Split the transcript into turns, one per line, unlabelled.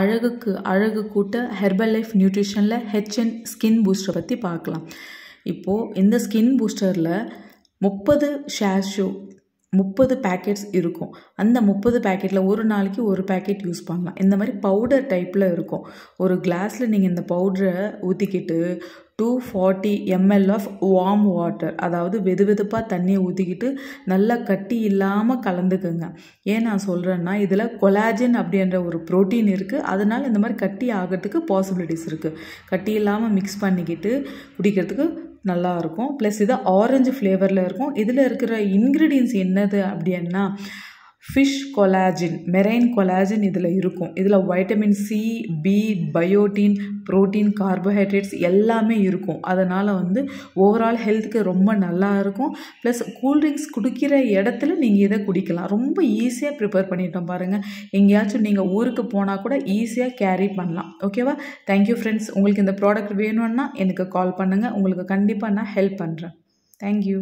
அழகுக்கு அழகு கூட்ட ஹெர்பல் லைஃப் நியூட்ரிஷனில் ஹெச்என் ஸ்கின் பூஸ்டரை பற்றி பார்க்கலாம் இப்போது இந்த ஸ்கின் பூஸ்டரில் முப்பது ஷேஷோ முப்பது பேக்கெட்ஸ் இருக்கும் அந்த முப்பது பேக்கெட்டில் ஒரு நாளைக்கு ஒரு பேக்கெட் யூஸ் பண்ணலாம் இந்த மாதிரி பவுடர் டைப்பில் இருக்கும் ஒரு கிளாஸில் நீங்கள் இந்த பவுடரை ஊற்றிக்கிட்டு two forty ml of warm water அதாவது வெது வெதுப்பாக தண்ணியை ஊற்றிக்கிட்டு நல்லா கட்டி இல்லாமல் கலந்துக்குங்க ஏன் நான் சொல்கிறேன்னா இதில் கொலாஜின் அப்படின்ற ஒரு ப்ரோட்டீன் இருக்குது அதனால் இந்த மாதிரி கட்டி ஆகிறதுக்கு பாசிபிலிட்டிஸ் இருக்குது கட்டி இல்லாமல் மிக்ஸ் பண்ணிக்கிட்டு குடிக்கிறதுக்கு நல்லாயிருக்கும் ப்ளஸ் இது ஆரஞ்சு ஃப்ளேவரில் இருக்கும் இதில் இருக்கிற இன்க்ரீடியன்ஸ் என்னது அப்படின்னா ஃபிஷ் கொலாஜின் மெரைன் கொலாஜின் இதில் இருக்கும் இதில் vitamin C B biotin protein carbohydrates எல்லாமே இருக்கும் அதனால் வந்து ஓவரால் ஹெல்த்துக்கு ரொம்ப நல்லா இருக்கும் ப்ளஸ் கூல்ட்ரிங்க்ஸ் குடிக்கிற இடத்துல நீங்கள் இதை குடிக்கலாம் ரொம்ப ஈஸியாக ப்ரிப்பேர் பண்ணிட்டோம் பாருங்கள் எங்கேயாச்சும் நீங்கள் ஊருக்கு போனால் கூட ஈஸியாக கேரி பண்ணலாம் ஓகேவா தேங்க்யூ ஃப்ரெண்ட்ஸ் உங்களுக்கு இந்த ப்ராடக்ட் வேணும்னா எனக்கு கால் பண்ணுங்கள் உங்களுக்கு கண்டிப்பாக நான் ஹெல்ப் பண்ணுறேன் தேங்க்யூ